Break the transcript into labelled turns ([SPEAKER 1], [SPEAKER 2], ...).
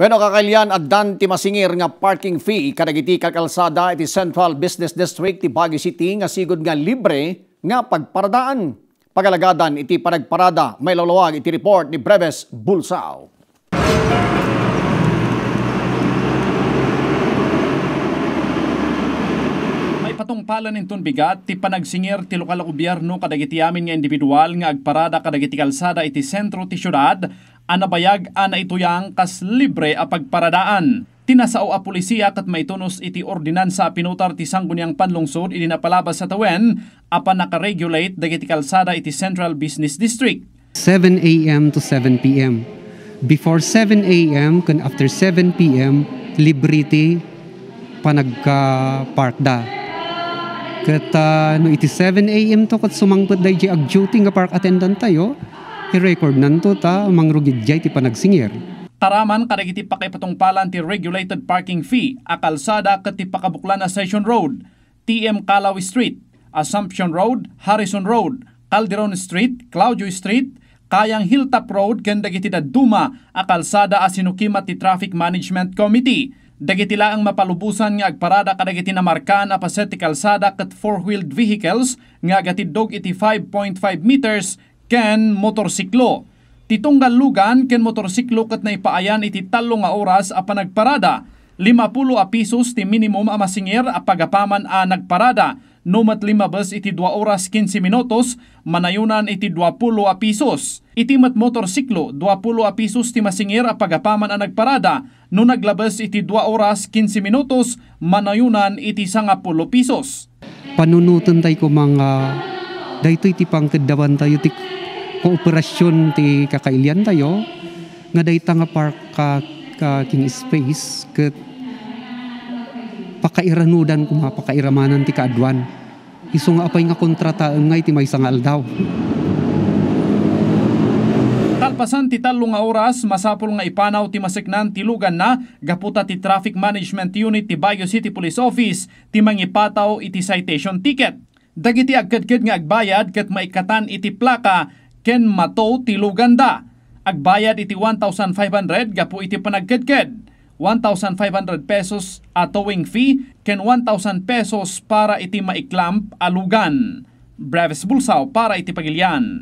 [SPEAKER 1] Bueno, kakalyan at dan ti masingir nga parking fee kadagiti kalsada iti Central Business District ti Baguio City nga sigod nga libre nga pagparadaan. Pagalagadan iti panagparada may lalawag iti report ni Breves Bulsao. May patungpalan inton bigat ti panagsingir ti lokal gobyerno kadagiti amin nga individual nga agparada kadagiti kalsada iti sentro ti syudad Anabayag ana ituyang kas libre a pagparadaan. Tinasao a pulisiya kat maitunos iti ordinansa pinutar ti sanggunyang panlungsod iti napalabas sa tawen apan nakaregulate dagiti kalsada iti Central Business
[SPEAKER 2] District. 7 a.m. to 7 p.m. Before 7 a.m. kun after 7 p.m. libre ti panagka-parkda. Kat uh, no iti 7 a.m. to kat sumangpot dahi agduty nga park attendant tayo i-record nanto ta mangrugidjay ti panagsinger.
[SPEAKER 1] Taraman karagiti pakaipatungpalan ti regulated parking fee a kalsada ket ti pakabuklan na Session Road, TM Calawi Street, Assumption Road, Harrison Road, Calderon Street, Claudio Street, Kayang Hilltop Road ken dagiti Duma a kalsada a sinukima ti Traffic Management Committee. Dagiti ang mapalubusan nga agparada kadagiti na marka na paset ti kalsada ket four-wheeled vehicles nga agatidog iti 5.5 meters ken motorsiklo. Titunggal lugan ken motorsiklo kat naipaayan iti talo nga oras a panagparada. 50 a pisos ti minimum a masingir a pagapaman a nagparada. Numat limabas iti 2 oras 15 minutos, manayunan iti 20 a pisos. Iti mat motorsiklo, 20 a pisos ti masingir a pagapaman a nagparada. No naglabas iti 2 oras 15 minutos, manayunan iti 10
[SPEAKER 2] pisos. Panunutan tayo ko mga dahito iti pangkadawan tayo ti kooperasyon ti kakailian tayo nga dayta nga park ka king space ket pakairanudan kuma pakairamanan ti kaadwan isu nga apay nga kontrataan nga iti maysa nga aldaw
[SPEAKER 1] Talpasan ti talo nga oras masapul nga ipanaw ti masiknan ti lugan na gaputa ti Traffic Management Unit ti Baguio City Police Office ti mangipataw iti citation ticket dagiti agkadkad nga agbayad ket maikatan iti plaka ken mato tilo ganda. Agbayad iti 1,500 gapu iti panagkedked. 1,500 pesos a towing fee ken 1,000 pesos para iti maiklamp alugan. Breves Bulsaw para iti pagilian.